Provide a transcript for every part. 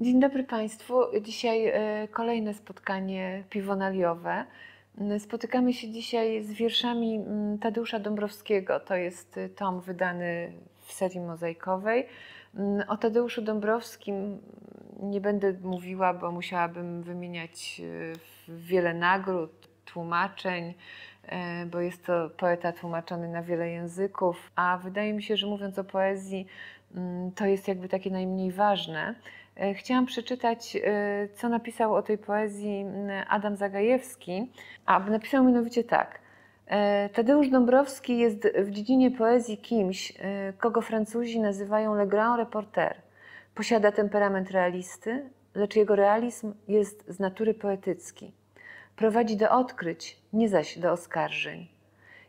Dzień dobry Państwu. Dzisiaj e, kolejne spotkanie piwonaliowe. Mm, spotykamy się dzisiaj z wierszami mm, Tadeusza Dąbrowskiego. To jest y, tom wydany w serii mozaikowej. Mm, o Tadeuszu Dąbrowskim nie będę mówiła, bo musiałabym wymieniać y, wiele nagród, tłumaczeń, e, bo jest to poeta tłumaczony na wiele języków, a wydaje mi się, że mówiąc o poezji, to jest jakby takie najmniej ważne. E, chciałam przeczytać, e, co napisał o tej poezji Adam Zagajewski, a napisał mianowicie tak. E, Tadeusz Dąbrowski jest w dziedzinie poezji kimś, kogo Francuzi nazywają le grand reporter. Posiada temperament realisty, lecz jego realizm jest z natury poetycki. Prowadzi do odkryć, nie zaś do oskarżeń.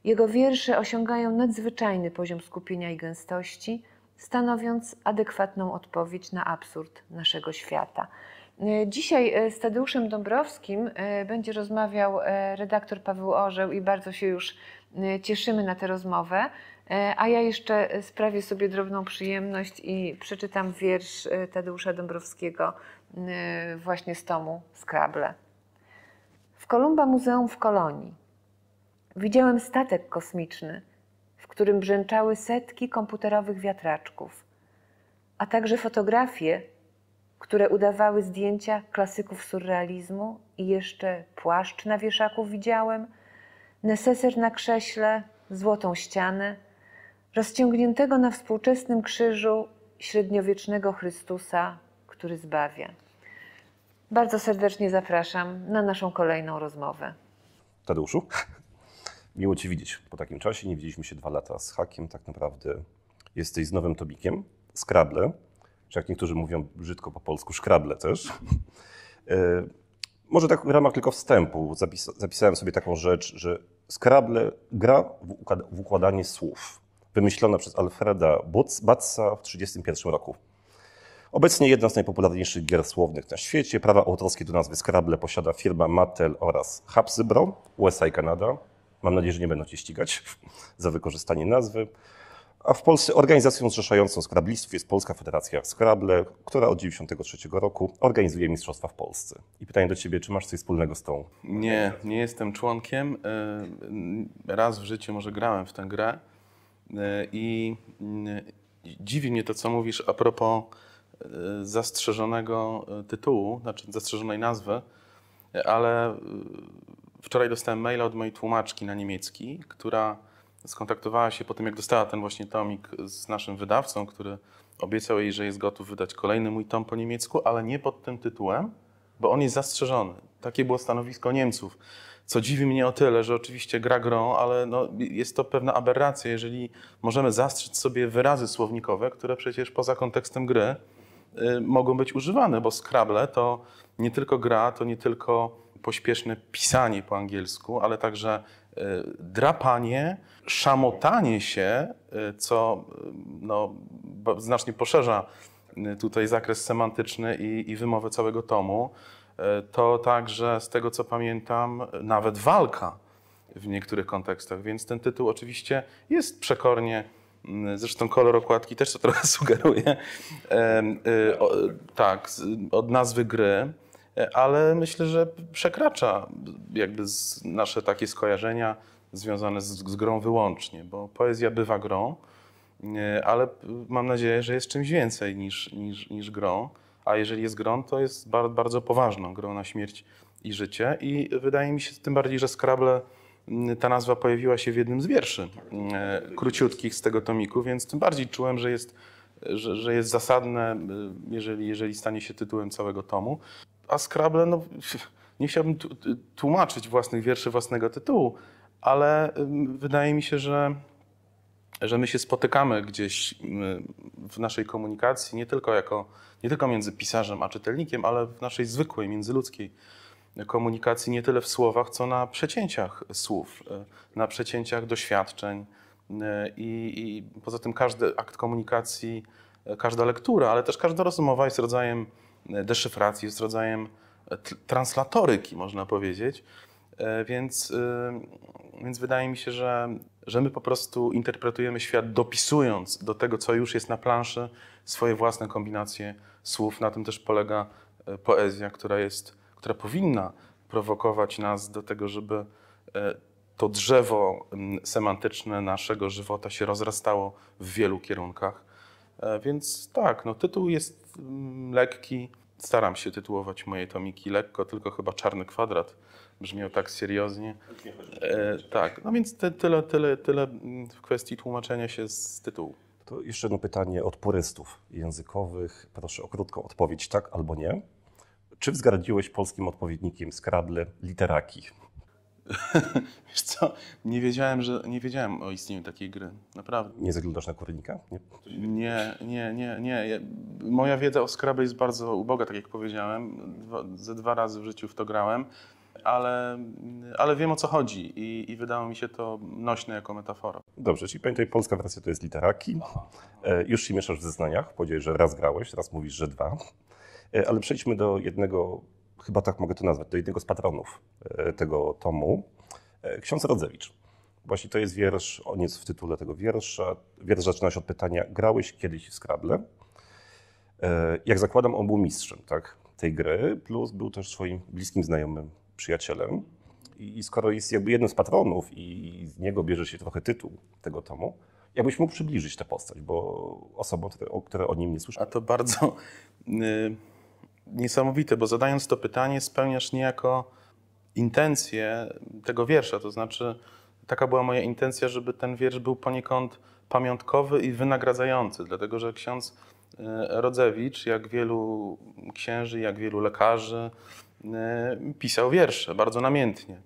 Jego wiersze osiągają nadzwyczajny poziom skupienia i gęstości, stanowiąc adekwatną odpowiedź na absurd naszego świata. E, dzisiaj e, z Tadeuszem Dąbrowskim e, będzie rozmawiał redaktor Paweł Orzeł i bardzo się już cieszymy na tę rozmowę. A ja jeszcze sprawię sobie drobną przyjemność i przeczytam wiersz Tadeusza Dąbrowskiego właśnie z tomu Skrable. W Kolumba Muzeum w Kolonii widziałem statek kosmiczny, którym brzęczały setki komputerowych wiatraczków, a także fotografie, które udawały zdjęcia klasyków surrealizmu i jeszcze płaszcz na wieszaku widziałem, neseser na krześle, złotą ścianę, rozciągniętego na współczesnym krzyżu średniowiecznego Chrystusa, który zbawia. Bardzo serdecznie zapraszam na naszą kolejną rozmowę. Tadeuszu? Miło Cię widzieć po takim czasie. Nie widzieliśmy się dwa lata z hakiem. Tak naprawdę jesteś z nowym tobikiem, Scrabble, czy jak niektórzy mówią brzydko po polsku, Scrabble też. E, może tak w ramach tylko wstępu zapisałem sobie taką rzecz, że Scrabble gra w, układanie słów, wymyślona przez Alfreda Batsa w 1931 roku. Obecnie jedna z najpopularniejszych gier słownych na świecie. Prawa autorskie do nazwy Scrabble posiada firma Mattel oraz Habsbro, USA i Kanada. Mam nadzieję, że nie będą cię ścigać za wykorzystanie nazwy. A w Polsce organizacją zrzeszającą skrablistów jest Polska Federacja Skrable, która od 1993 roku organizuje mistrzostwa w Polsce. I pytanie do Ciebie, czy masz coś wspólnego z tą? Nie, nie jestem członkiem. E, raz w życiu może grałem w tę grę e, i e, dziwi mnie to, co mówisz a propos zastrzeżonego tytułu, znaczy zastrzeżonej nazwy, ale wczoraj dostałem maila od mojej tłumaczki na niemiecki, która skontaktowała się po tym, jak dostała ten właśnie tomik z naszym wydawcą, który obiecał jej, że jest gotów wydać kolejny mój tom po niemiecku, ale nie pod tym tytułem, bo on jest zastrzeżony. Takie było stanowisko Niemców. Co dziwi mnie o tyle, że oczywiście gra grą, ale no, jest to pewna aberracja, jeżeli możemy zastrzec sobie wyrazy słownikowe, które przecież poza kontekstem gry y, mogą być używane, bo Scrabble to nie tylko gra, to nie tylko pośpieszne pisanie po angielsku, ale także e, drapanie, szamotanie się, e, co e, no, znacznie poszerza tutaj zakres semantyczny i, i wymowę całego tomu, to także z tego co pamiętam, nawet walka w niektórych kontekstach. Więc ten tytuł oczywiście jest przekornie. Zresztą kolor okładki też to trochę sugeruje. E, e, o, tak, od nazwy gry ale myślę, że przekracza jakby nasze takie skojarzenia związane z, z grą wyłącznie, bo poezja bywa grą, ale mam nadzieję, że jest czymś więcej niż, niż, niż grą, a jeżeli jest grą, to jest bardzo, bardzo poważną grą na śmierć i życie i wydaje mi się tym bardziej, że Scrabble ta nazwa pojawiła się w jednym z wierszy króciutkich z tego tomiku, więc tym bardziej czułem, że jest, że, że jest zasadne, jeżeli, jeżeli stanie się tytułem całego tomu a Scrabble, no nie chciałbym tłumaczyć własnych wierszy, własnego tytułu, ale wydaje mi się, że, że my się spotykamy gdzieś w naszej komunikacji, nie tylko, jako, nie tylko między pisarzem a czytelnikiem, ale w naszej zwykłej, międzyludzkiej komunikacji, nie tyle w słowach, co na przecięciach słów, e, na przecięciach doświadczeń. E, I, i poza tym każdy akt komunikacji, e, każda lektura, ale też każda rozmowa jest rodzajem deszyfracji, jest rodzajem translatoryki, można powiedzieć. E, więc, y, więc wydaje mi się, że, że my po prostu interpretujemy świat dopisując do tego, co już jest na planszy, swoje własne kombinacje słów. Na tym też polega e, poezja, która, jest, która powinna prowokować nas do tego, żeby e, to drzewo semantyczne naszego żywota się rozrastało w wielu kierunkach. Więc tak, no, tytuł jest lekki, staram się tytułować moje tomiki lekko, tylko chyba Czarny Kwadrat brzmiał tak serioznie. E, tak, no więc tyle, tyle, tyle w kwestii tłumaczenia się z tytułu. To jeszcze jedno pytanie od purystów językowych. Proszę o krótką odpowiedź, tak albo nie. Czy wzgardziłeś polskim odpowiednikiem skrable literaki? Wiesz co, nie wiedziałem, że, nie wiedziałem o istnieniu takiej gry, naprawdę. Nie zaglądasz na kurnika? Nie, nie, nie, nie. nie. Ja, moja wiedza o Scrabble jest bardzo uboga, tak jak powiedziałem. Dwa, ze dwa razy w życiu w to grałem, ale, ale wiem o co chodzi i, i wydało mi się to nośne jako metafora. Dobrze, czyli pamiętaj, polska wersja to jest literaki. E, już się mieszasz w zeznaniach, powiedziałeś, że raz grałeś, raz mówisz, że dwa. E, ale przejdźmy do jednego chyba tak mogę to nazwać, do jednego z patronów e, tego tomu, e, ksiądz Rodzewicz. Właśnie to jest wiersz, on jest w tytule tego wiersza. Wiersz zaczyna się od pytania, grałeś kiedyś w Scrabble? E, jak zakładam, on był mistrzem tak, tej gry, plus był też swoim bliskim znajomym, przyjacielem. I skoro jest jakby jednym z patronów i z niego bierze się trochę tytuł tego tomu, jakbyś mógł przybliżyć tę postać, bo osobom, które, o, które o nim nie słyszą. A to bardzo... Y, niesamowite, bo zadając to pytanie, spełniasz niejako intencję tego wiersza. To znaczy, taka była moja intencja, żeby ten wiersz był poniekąd pamiątkowy i wynagradzający, dlatego że ksiądz e, Rodzewicz, jak wielu księży, jak wielu lekarzy, e, pisał wiersze bardzo namiętnie.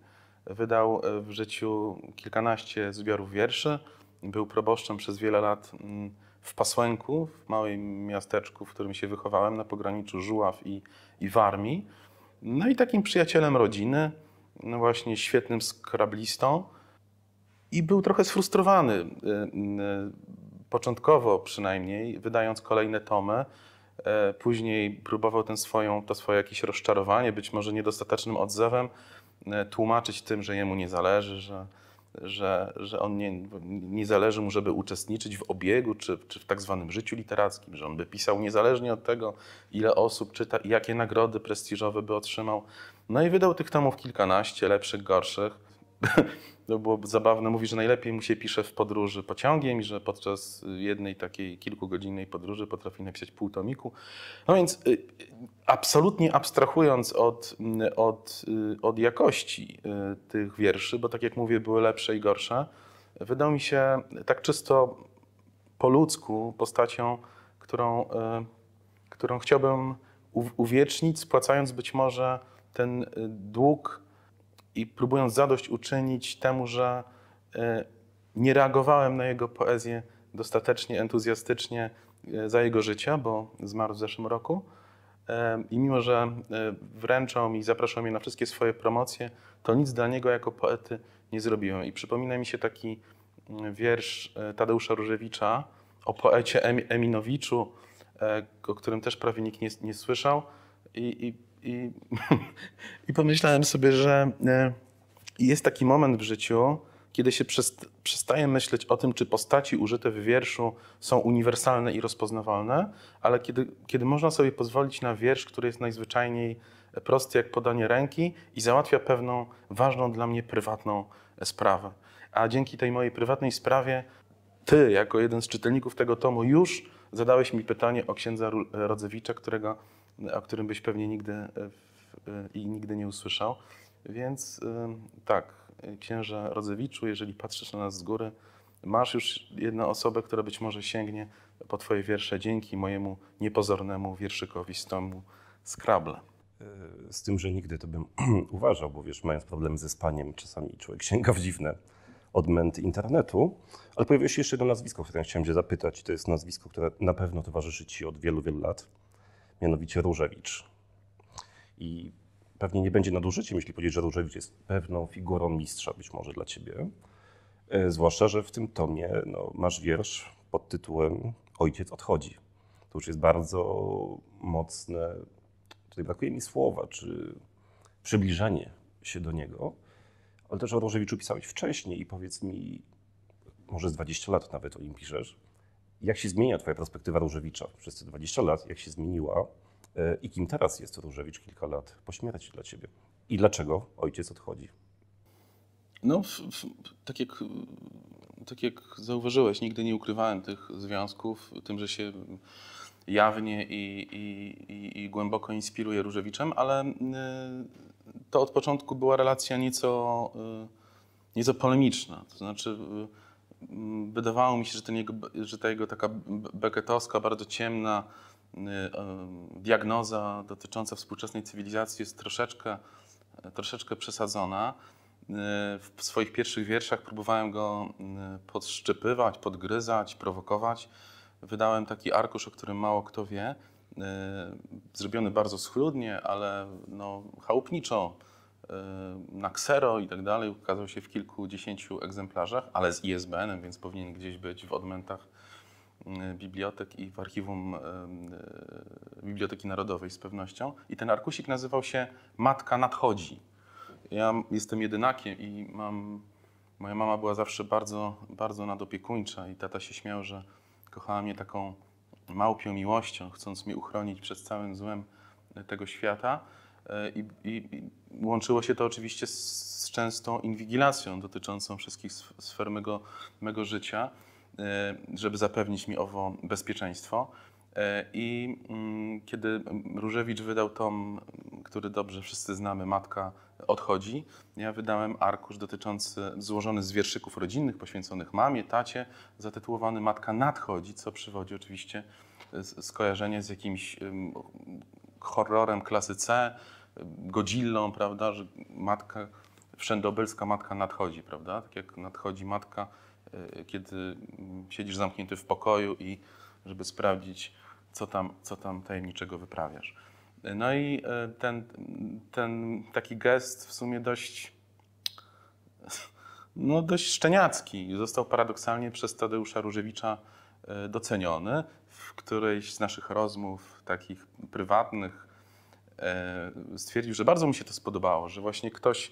Wydał e, w życiu kilkanaście zbiorów wierszy. Był proboszczem przez wiele lat mm, w Pasłęku, w małym miasteczku, w którym się wychowałem, na pograniczu Żuław i, i Warmii. No i takim przyjacielem rodziny, no właśnie świetnym skrablistą. I był trochę sfrustrowany, y, y, początkowo przynajmniej, wydając kolejne tomy. E, później próbował ten swoją, to swoje jakieś rozczarowanie, być może niedostatecznym odzewem, e, tłumaczyć tym, że jemu nie zależy, że, że, że on nie, nie zależy mu, żeby uczestniczyć w obiegu czy, czy w tak zwanym życiu literackim, że on by pisał niezależnie od tego, ile osób czyta i jakie nagrody prestiżowe by otrzymał. No i wydał tych tomów kilkanaście, lepszych, gorszych. to było zabawne, mówi, że najlepiej mu się pisze w podróży pociągiem i że podczas jednej takiej kilkugodzinnej podróży potrafi napisać pół tomiku. No więc y, absolutnie abstrahując od, y, od, y, od jakości tych wierszy, bo tak jak mówię, były lepsze i gorsze, wydał mi się tak czysto po ludzku postacią, którą, którą chciałbym uwiecznić, spłacając być może ten dług i próbując zadośćuczynić temu, że e, nie reagowałem na jego poezję dostatecznie entuzjastycznie e, za jego życia, bo zmarł w zeszłym roku. E, I mimo, że wręczał i zapraszał mnie na wszystkie swoje promocje, to nic dla niego jako poety nie zrobiłem. I przypomina mi się taki mm, wiersz Tadeusza Różewicza o poecie Eminowiczu, o którym też prawie nikt nie, nie słyszał. I, i i, I pomyślałem sobie, że e, jest taki moment w życiu, kiedy się przestaje myśleć o tym, czy postaci użyte w wierszu są uniwersalne i rozpoznawalne, ale kiedy, kiedy można sobie pozwolić na wiersz, który jest najzwyczajniej prosty jak podanie ręki i załatwia pewną ważną dla mnie prywatną e, sprawę. A dzięki tej mojej prywatnej sprawie, ty, jako jeden z czytelników tego tomu, już zadałeś mi pytanie o księdza e, Rodzewicza, którego o którym byś pewnie nigdy e, e, i nigdy nie usłyszał. Więc e, tak, księża Rodzewiczu, jeżeli patrzysz na nas z góry, masz już jedną osobę, która być może sięgnie po twoje wiersze dzięki mojemu niepozornemu wierszykowi z tomu Scrabble. Z tym, że nigdy to bym uważał, bo wiesz, mając problem ze spaniem, czasami człowiek sięga w dziwne odmęty internetu. Ale pojawiło się jeszcze jedno nazwisko, o które chciałem cię zapytać. To jest nazwisko, które na pewno towarzyszy ci od wielu, wielu lat mianowicie Różewicz. I pewnie nie będzie nadużyciem, jeśli powiedzieć, że Różewicz jest pewną figurą mistrza być może dla ciebie. E, zwłaszcza, że w tym tomie no, masz wiersz pod tytułem Ojciec odchodzi. To już jest bardzo mocne, tutaj brakuje mi słowa, czy przybliżanie się do niego. Ale też o Różewiczu pisałeś wcześniej i powiedz mi, może z 20 lat nawet o nim piszesz jak się zmienia Twoja perspektywa Różewicza przez te 20 lat, jak się zmieniła e, i kim teraz jest Różewicz kilka lat po śmierci dla Ciebie? I dlaczego ojciec odchodzi? No, tak jak, tak jak zauważyłeś, nigdy nie ukrywałem tych związków, tym, że się jawnie i, i, i głęboko inspiruję Różewiczem, ale y, to od początku była relacja nieco, y, nieco polemiczna. To znaczy, y, wydawało mi się, że, ten jego, że ta jego taka beketowska, bardzo ciemna y, y, diagnoza dotycząca współczesnej cywilizacji jest troszeczkę, troszeczkę przesadzona. Y, w swoich pierwszych wierszach próbowałem go podszczypywać, podgryzać, prowokować. Wydałem taki arkusz, o którym mało kto wie, zrobiony bardzo schludnie, ale no, chałupniczo Y, na ksero i tak dalej. Ukazał się w kilkudziesięciu egzemplarzach, ale z ISBN-em, więc powinien gdzieś być w odmętach y, bibliotek i w archiwum y, Biblioteki Narodowej z pewnością. I ten arkusik nazywał się Matka nadchodzi. Ja jestem jedynakiem i mam, moja mama była zawsze bardzo, bardzo nadopiekuńcza i tata się śmiał, że kochała mnie taką małpią miłością, chcąc mnie uchronić przed całym złem tego świata. E, I, i, łączyło się to oczywiście z, z częstą inwigilacją dotyczącą wszystkich sfer mego, mego życia, e, żeby zapewnić mi owo bezpieczeństwo. E, I mm, kiedy Różewicz wydał tom, który dobrze wszyscy znamy, Matka odchodzi, ja wydałem arkusz dotyczący, złożony z wierszyków rodzinnych poświęconych mamie, tacie, zatytułowany Matka nadchodzi, co przywodzi oczywiście skojarzenie z jakimś horrorem klasy C, Godzillą, prawda, że matka, wszędobylska matka nadchodzi, prawda? Tak jak nadchodzi matka, e, kiedy siedzisz zamknięty w pokoju i żeby sprawdzić, co tam, co tam tajemniczego wyprawiasz. No i e, ten, ten taki gest w sumie dość, no dość szczeniacki został paradoksalnie przez Tadeusza Różewicza e, doceniony w którejś z naszych rozmów, takich prywatnych, e, stwierdził, że bardzo mi się to spodobało, że właśnie ktoś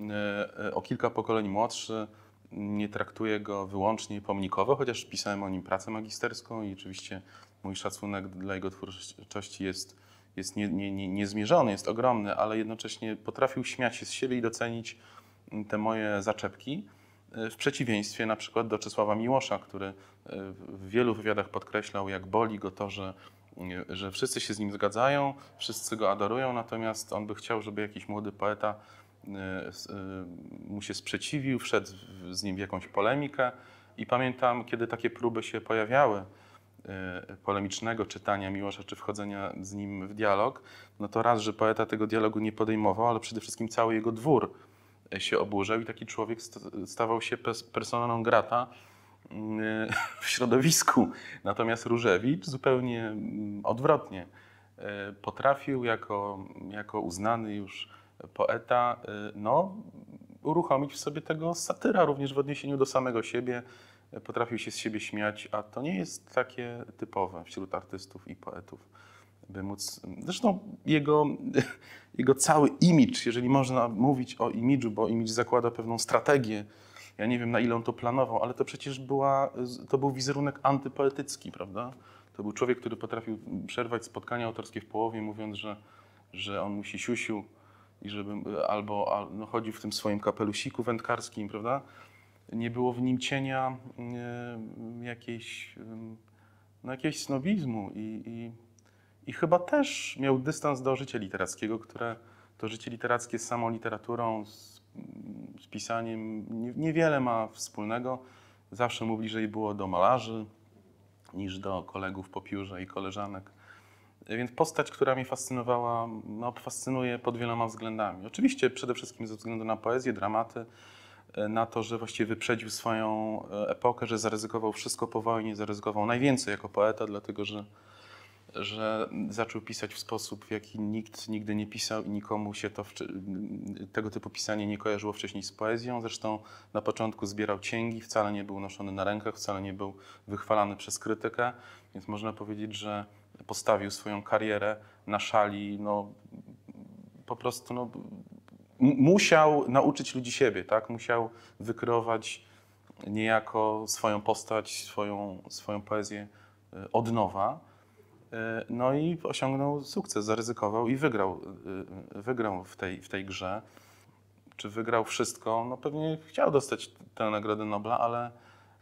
e, e, o kilka pokoleń młodszy nie traktuje go wyłącznie pomnikowo, chociaż pisałem o nim pracę magisterską i oczywiście mój szacunek dla jego twórczości jest, jest nie, nie, nie, niezmierzony, jest ogromny, ale jednocześnie potrafił śmiać się z siebie i docenić mm, te moje zaczepki, w przeciwieństwie na przykład do Czesława Miłosza, który w wielu wywiadach podkreślał, jak boli go to, że, że wszyscy się z nim zgadzają, wszyscy go adorują, natomiast on by chciał, żeby jakiś młody poeta e, e, mu się sprzeciwił, wszedł z nim w jakąś polemikę. I pamiętam, kiedy takie próby się pojawiały, e, polemicznego czytania Miłosza, czy wchodzenia z nim w dialog, no to raz, że poeta tego dialogu nie podejmował, ale przede wszystkim cały jego dwór się oburzał i taki człowiek stawał się personą grata w środowisku. Natomiast Różewicz zupełnie mm, odwrotnie. E, potrafił jako, jako uznany już poeta e, no, uruchomić w sobie tego satyra również w odniesieniu do samego siebie. E, potrafił się z siebie śmiać, a to nie jest takie typowe wśród artystów i poetów. By móc, mm, zresztą jego, jego cały imidż, jeżeli można mówić o imidżu, bo imidż zakłada pewną strategię, ja nie wiem, na ile on to planował, ale to przecież była, to był wizerunek antypoetycki, prawda? To był człowiek, który potrafił przerwać spotkania autorskie w połowie, mówiąc, że, że on musi siusiu i żeby, albo no, chodził w tym swoim kapelusiku wędkarskim, prawda? Nie było w nim cienia y, jakiejś, y, no, jakiegoś snobizmu i, i, i, chyba też miał dystans do życia literackiego, które to życie literackie z samą literaturą, z, z pisaniem niewiele ma wspólnego. Zawsze mu bliżej było do malarzy niż do kolegów po piórze i koleżanek. Więc postać, która mnie fascynowała, no, fascynuje pod wieloma względami. Oczywiście przede wszystkim ze względu na poezję, dramaty, e, na to, że właściwie wyprzedził swoją e, epokę, że zaryzykował wszystko po wojnie, zaryzykował najwięcej jako poeta, dlatego że że zaczął pisać w sposób, w jaki nikt nigdy nie pisał i nikomu się to, tego typu pisanie nie kojarzyło wcześniej z poezją. Zresztą na początku zbierał cięgi, wcale nie był noszony na rękach, wcale nie był wychwalany przez krytykę, więc można powiedzieć, że postawił swoją karierę na szali, no, po prostu no, musiał nauczyć ludzi siebie, tak? musiał wykrować niejako swoją postać, swoją, swoją poezję e, od nowa. E, no i osiągnął sukces, zaryzykował i wygrał, e, wygrał w, tej, w tej grze. Czy wygrał wszystko? No pewnie chciał dostać tę Nagrodę Nobla, ale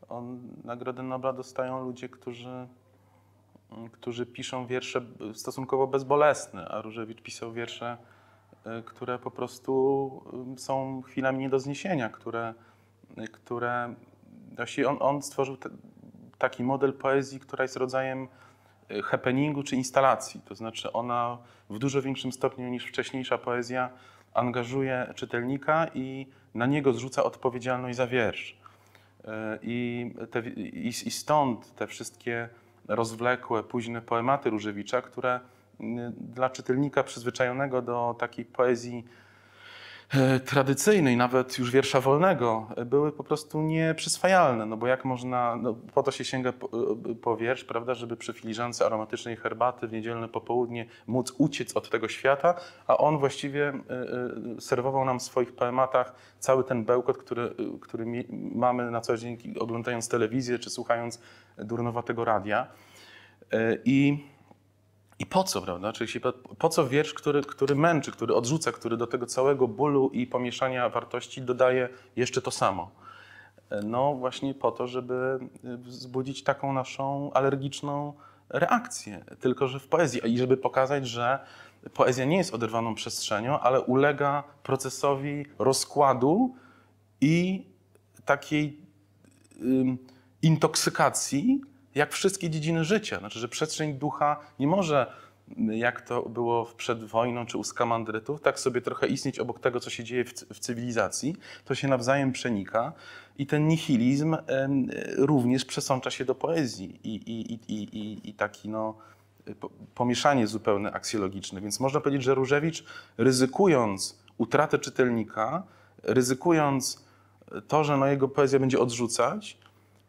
on, Nagrodę Nobla dostają ludzie, którzy, mm, którzy piszą wiersze stosunkowo bezbolesne, a Różewicz pisał wiersze, e, które po prostu mm, są chwilami nie do zniesienia, które, które on, on stworzył taki model poezji, która jest rodzajem happeningu czy instalacji. To znaczy ona w dużo większym stopniu niż wcześniejsza poezja angażuje czytelnika i na niego zrzuca odpowiedzialność za wiersz. E, I, te, i, i stąd te wszystkie rozwlekłe, późne poematy Różewicza, które mm, dla czytelnika przyzwyczajonego do takiej poezji E, tradycyjnej, nawet już wiersza wolnego, e, były po prostu nieprzyswajalne. No bo jak można, no po to się sięga po, e, po wiersz, prawda, żeby przy filiżance aromatycznej herbaty w niedzielne popołudnie móc uciec od tego świata, a on właściwie serwował nam w swoich poematach cały ten bełkot, który, który mamy na co dzień oglądając telewizję czy słuchając durnowatego radia. I i po co, prawda? Czyli po co wiersz, który, który męczy, który odrzuca, który do tego całego bólu i pomieszania wartości dodaje jeszcze to samo? No właśnie po to, żeby y, wzbudzić taką naszą alergiczną reakcję, tylko że w poezji. I żeby pokazać, że poezja nie jest oderwaną przestrzenią, ale ulega procesowi rozkładu i takiej intoksykacji, jak wszystkie dziedziny życia. Znaczy, że przestrzeń ducha nie może, jak to było przed wojną czy u skamandrytów, tak sobie trochę istnieć obok tego, co się dzieje w, cywilizacji. To się nawzajem przenika i ten nihilizm również przesącza się do poezji i, i, i, i taki no, pomieszanie zupełnie aksjologiczne. Więc można powiedzieć, że Różewicz ryzykując utratę czytelnika, ryzykując to, że no jego poezja będzie odrzucać,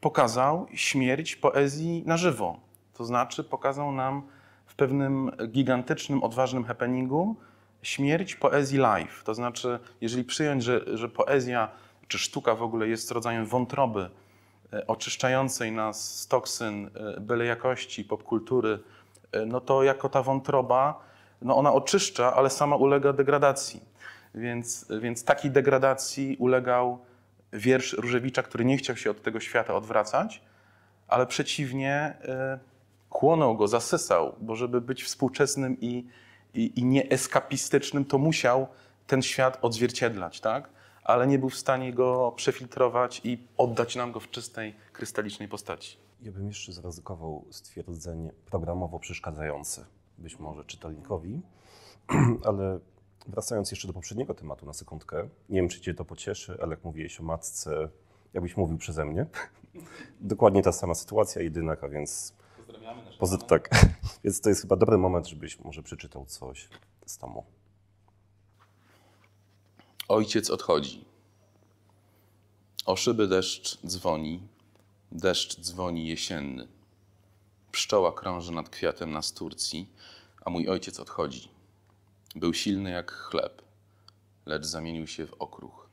pokazał śmierć poezji na żywo. To znaczy pokazał nam w pewnym gigantycznym, odważnym happeningu śmierć poezji live. To znaczy, jeżeli przyjąć, że, że poezja czy sztuka w ogóle jest rodzajem wątroby e, oczyszczającej nas z toksyn e, byle jakości, popkultury, e, no to jako ta wątroba, no ona oczyszcza, ale sama ulega degradacji. Więc, więc takiej degradacji ulegał wiersz Różewicza, który nie chciał się od tego świata odwracać, ale przeciwnie e, chłonął go, zasysał, bo żeby być współczesnym i, i, i nie eskapistycznym, to musiał ten świat odzwierciedlać, tak? ale nie był w stanie go przefiltrować i oddać nam go w czystej, krystalicznej postaci. Ja bym jeszcze zaryzykował stwierdzenie programowo przeszkadzające, być może czytelnikowi, ale Wracając jeszcze do poprzedniego tematu na sekundkę, nie wiem, czy Cię to pocieszy, ale jak mówiłeś o matce, jakbyś mówił przeze mnie. Dokładnie ta sama sytuacja, jedynak, a więc. Pozdrawiamy Tak. więc to jest chyba dobry moment, żebyś może przeczytał coś z tomu. Ojciec odchodzi. O szyby deszcz dzwoni, deszcz dzwoni jesienny. Pszczoła krąży nad kwiatem na sturcji, a mój ojciec odchodzi był silny jak chleb, lecz zamienił się w okruch.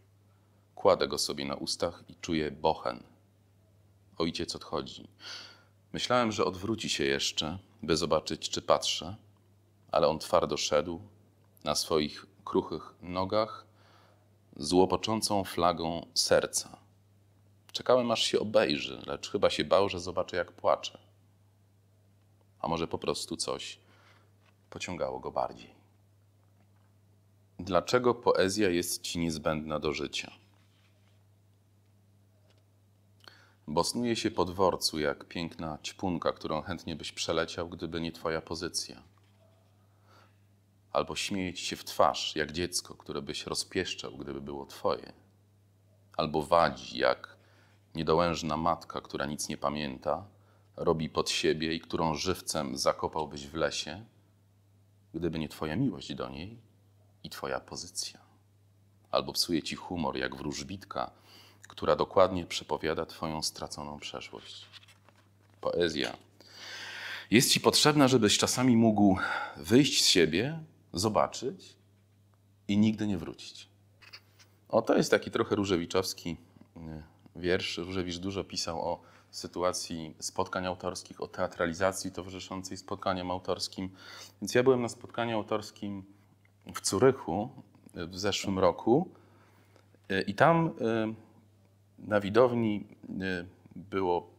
Kładę go sobie na ustach i czuję bochen. Ojciec odchodzi. Myślałem, że odwróci się jeszcze, by zobaczyć, czy patrzę, ale on twardo szedł na swoich kruchych nogach z łopoczącą flagą serca. Czekałem, aż się obejrzy, lecz chyba się bał, że zobaczę, jak płacze. A może po prostu coś pociągało go bardziej. Dlaczego poezja jest ci niezbędna do życia? Bo snuje się po dworcu jak piękna ćpunka, którą chętnie byś przeleciał, gdyby nie twoja pozycja. Albo śmieje ci się w twarz jak dziecko, które byś rozpieszczał, gdyby było twoje. Albo wadzi jak niedołężna matka, która nic nie pamięta, robi pod siebie i którą żywcem zakopałbyś w lesie, gdyby nie twoja miłość do niej i Twoja pozycja. Albo psuje Ci humor jak wróżbitka, która dokładnie przepowiada Twoją straconą przeszłość. Poezja jest Ci potrzebna, żebyś czasami mógł wyjść z siebie, zobaczyć i nigdy nie wrócić. O, to jest taki trochę różewiczowski y, wiersz. Różewicz dużo pisał o sytuacji spotkań autorskich, o teatralizacji towarzyszącej spotkaniom autorskim. Więc ja byłem na spotkaniu autorskim w Curychu e, w zeszłym roku e, i tam e, na widowni było,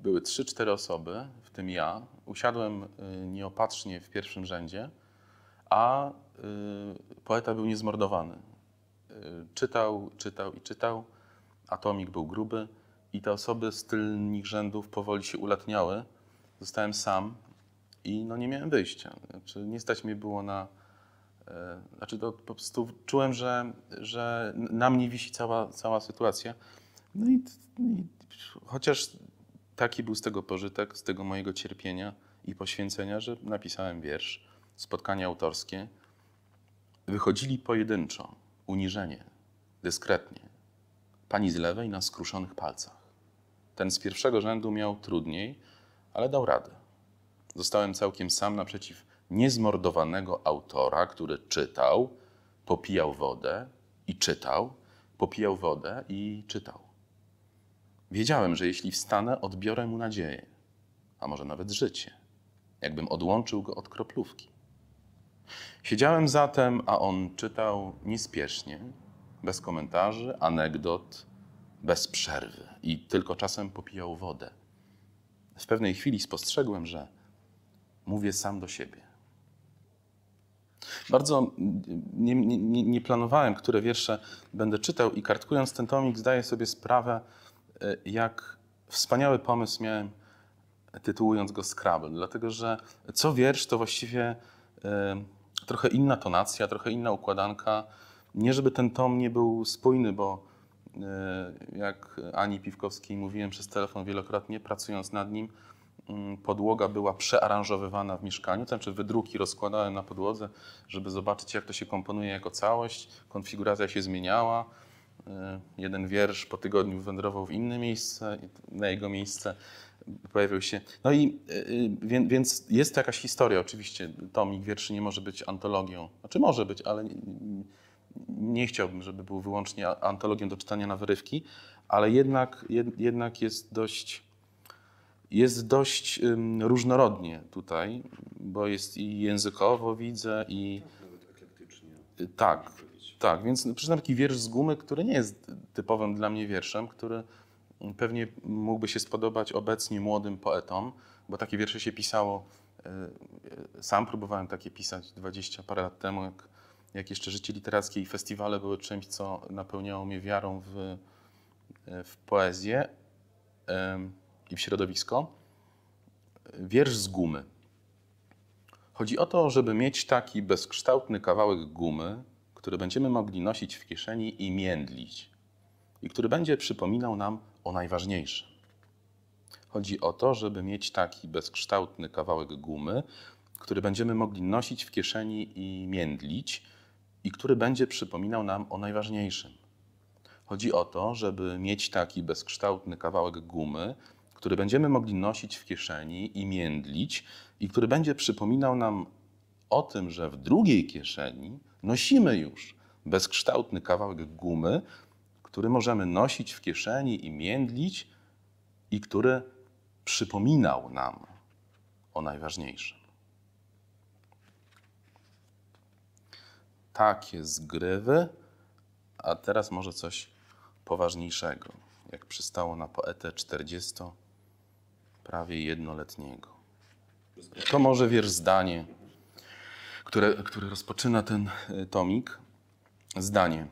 były 3-4 osoby, w tym ja. Usiadłem nieopatrznie w pierwszym rzędzie, a poeta był niezmordowany. Czytał, czytał i czytał. Atomik był gruby i te osoby z tylnych rzędów powoli się ulatniały. Zostałem sam i no nie miałem wyjścia. Znaczy, nie stać mnie było na E, znaczy to po prostu czułem, że, że na mnie wisi cała, cała sytuacja. No i, i chociaż taki był z tego pożytek, z tego mojego cierpienia i poświęcenia, że napisałem wiersz, spotkanie autorskie. Wychodzili pojedynczo, uniżenie, dyskretnie. Pani z lewej na skruszonych palcach. Ten z pierwszego rzędu miał trudniej, ale dał radę. Zostałem całkiem sam naprzeciw niezmordowanego autora, który czytał, popijał wodę i czytał, popijał wodę i czytał. Wiedziałem, że jeśli wstanę, odbiorę mu nadzieję, a może nawet życie, jakbym odłączył go od kroplówki. Siedziałem zatem, a on czytał niespiesznie, bez komentarzy, anegdot, bez przerwy i tylko czasem popijał wodę. W pewnej chwili spostrzegłem, że mówię sam do siebie. Bardzo nie, nie, nie, planowałem, które wiersze będę czytał i kartkując ten tomik zdaję sobie sprawę, e, jak wspaniały pomysł miałem tytułując go Scrabble, dlatego że co wiersz to właściwie e, trochę inna tonacja, trochę inna układanka. Nie żeby ten tom nie był spójny, bo e, jak Ani Piwkowskiej mówiłem przez telefon wielokrotnie, pracując nad nim, Mm, podłoga była przearanżowywana w mieszkaniu, to znaczy wydruki rozkładałem na podłodze, żeby zobaczyć jak to się komponuje jako całość, konfiguracja się zmieniała, y, jeden wiersz po tygodniu wędrował w inne miejsce, na jego miejsce pojawił się. No i y, y, więc jest to jakaś historia. Oczywiście tomik wierszy nie może być antologią. Znaczy może być, ale nie chciałbym, żeby był wyłącznie antologią do czytania na wyrywki, ale jednak, jednak jest dość jest dość różnorodnie tutaj, bo jest i językowo widzę, i. Tak, nawet tak, eklektycznie. Tak, tak. Więc przyznam taki wiersz z gumy, który nie jest typowym dla mnie wierszem, który mm, pewnie mógłby się spodobać obecnie młodym poetom, bo takie wiersze się pisało. Y, y, sam próbowałem takie pisać 20 parę lat temu, jak, jak jeszcze życie literackie i festiwale były czymś, co napełniało mnie wiarą w, y, w poezję i w środowisko. Wiersz z gumy. Chodzi o to, żeby mieć taki bezkształtny kawałek gumy, który będziemy mogli nosić w kieszeni i międlić, i który będzie przypominał nam o najważniejszym. Chodzi o to, żeby mieć taki bezkształtny kawałek gumy, który będziemy mogli nosić w kieszeni i międlić, i który będzie przypominał nam o najważniejszym. Chodzi o to, żeby mieć taki bezkształtny kawałek gumy, który będziemy mogli nosić w kieszeni i międlić, i który będzie przypominał nam o tym, że w drugiej kieszeni nosimy już bezkształtny kawałek gumy, który możemy nosić w kieszeni i międlić, i który przypominał nam o najważniejszym. Takie zgrywy, a teraz może coś poważniejszego, jak przystało na poetę 40 prawie jednoletniego. To może wiersz zdanie, które, które rozpoczyna ten e, tomik. Zdanie.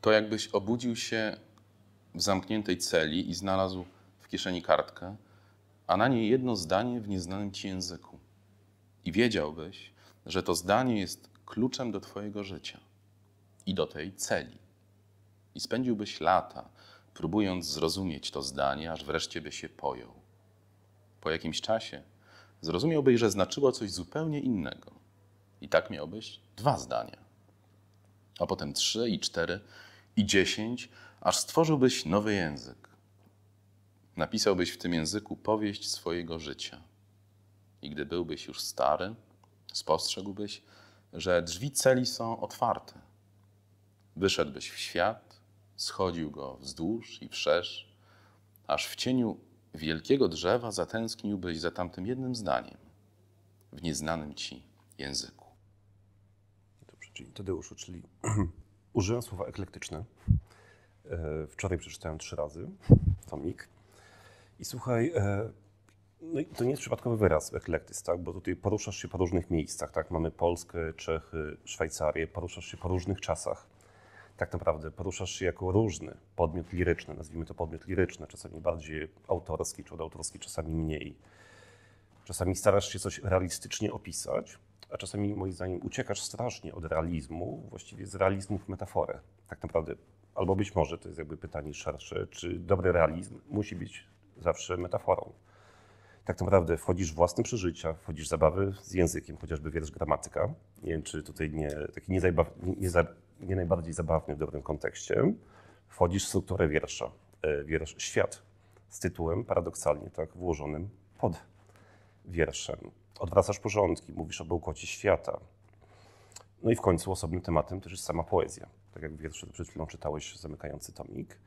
To jakbyś obudził się w zamkniętej celi i znalazł w kieszeni kartkę, a na niej jedno zdanie w nieznanym ci języku. I wiedziałbyś, że to zdanie jest kluczem do twojego życia i do tej celi. I spędziłbyś lata próbując zrozumieć to zdanie, aż wreszcie by się pojął. Po jakimś czasie zrozumiałbyś, że znaczyło coś zupełnie innego. I tak miałbyś dwa zdania, a potem trzy i cztery i dziesięć, aż stworzyłbyś nowy język. Napisałbyś w tym języku powieść swojego życia. I gdy byłbyś już stary, spostrzegłbyś, że drzwi celi są otwarte. Wyszedłbyś w świat Schodził go wzdłuż i wszerz, aż w cieniu wielkiego drzewa zatęskniłbyś za tamtym jednym zdaniem w nieznanym ci języku. Dobrze, czyli Tadeuszu, czyli użyłem słowa eklektyczne. E, wczoraj przeczytałem trzy razy tomik. I słuchaj, e, no i to nie jest przypadkowy wyraz eklektyzm, tak? bo tutaj poruszasz się po różnych miejscach. Tak? Mamy Polskę, Czechy, Szwajcarię, poruszasz się po różnych czasach tak naprawdę poruszasz się jako różny podmiot liryczny, nazwijmy to podmiot liryczny, czasami bardziej autorski czy odautorski, czasami mniej. Czasami starasz się coś realistycznie opisać, a czasami moim zdaniem uciekasz strasznie od realizmu, właściwie z realizmu w metaforę. Tak naprawdę, albo być może, to jest jakby pytanie szersze, czy dobry realizm musi być zawsze metaforą. Tak naprawdę wchodzisz w własne przeżycia, wchodzisz w zabawy z językiem, chociażby wiersz gramatyka. Nie wiem, czy tutaj nie, taki niezajba, nie, nie za, nie najbardziej zabawny w dobrym kontekście, wchodzisz w strukturę wiersza. E, wiersz Świat z tytułem paradoksalnie tak włożonym pod wierszem. Odwracasz porządki, mówisz o bełkocie świata. No i w końcu osobnym tematem też jest sama poezja. Tak jak wiersze przed chwilą czytałeś zamykający tomik.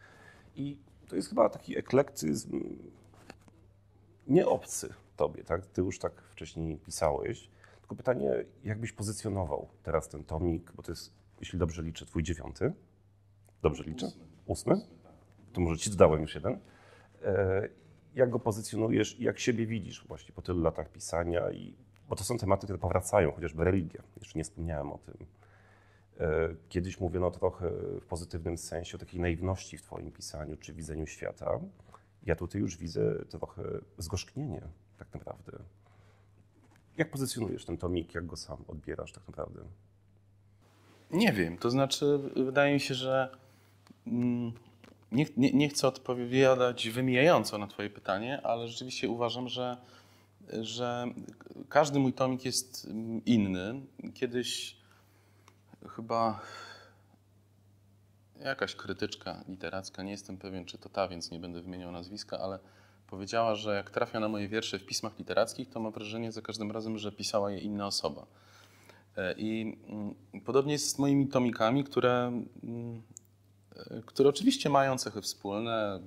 I to jest chyba taki eklektyzm nieobcy tobie, tak? Ty już tak wcześniej pisałeś. Tylko pytanie, jak byś pozycjonował teraz ten tomik, bo to jest jeśli dobrze liczę, twój dziewiąty. Dobrze liczę? Ósmy? Tak. To może ci dodałem już jeden. E, jak go pozycjonujesz i jak siebie widzisz właśnie po tylu latach pisania? I, bo to są tematy, które powracają, chociażby religia. Jeszcze nie wspomniałem o tym. E, kiedyś mówiono trochę w pozytywnym sensie o takiej naiwności w twoim pisaniu czy widzeniu świata. Ja tutaj już widzę trochę zgorzknienie tak naprawdę. Jak pozycjonujesz ten tomik, jak go sam odbierasz tak naprawdę? Nie wiem, to znaczy wydaje mi się, że mm, nie, nie, nie, chcę odpowiadać wymijająco na Twoje pytanie, ale rzeczywiście uważam, że, że każdy mój tomik jest mm, inny. Kiedyś chyba jakaś krytyczka literacka, nie jestem pewien czy to ta, więc nie będę wymieniał nazwiska, ale powiedziała, że jak trafia na moje wiersze w pismach literackich, to mam wrażenie za każdym razem, że pisała je inna osoba. E, I mm, podobnie jest z moimi tomikami, które, mm, e, które oczywiście mają cechy wspólne.